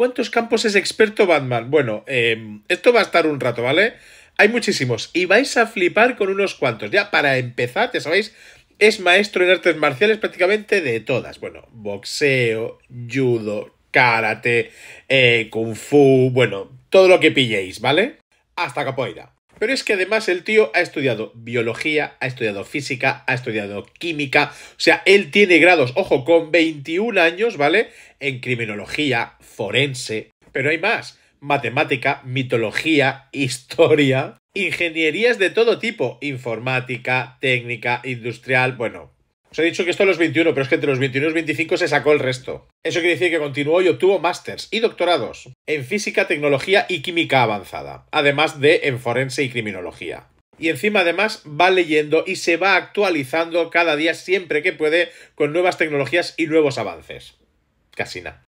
cuántos campos es experto Batman? Bueno, em, esto va a estar un rato, ¿vale? Hay muchísimos y vais a flipar con unos cuantos. Ya para empezar, ya sabéis, es maestro en artes marciales prácticamente de todas. Bueno, boxeo, judo, karate, eh, kung fu, bueno, todo lo que pilléis, ¿vale? Hasta capoeira. Pero es que además el tío ha estudiado biología, ha estudiado física, ha estudiado química. O sea, él tiene grados, ojo, con 21 años, ¿vale? En criminología, forense. Pero hay más. Matemática, mitología, historia, ingenierías de todo tipo, informática, técnica, industrial, bueno, os he dicho que esto es los 21, pero es que entre los 21 y los 25 se sacó el resto. Eso quiere decir que continuó y obtuvo másters y doctorados en física, tecnología y química avanzada, además de en forense y criminología. Y encima además va leyendo y se va actualizando cada día siempre que puede con nuevas tecnologías y nuevos avances. Casina.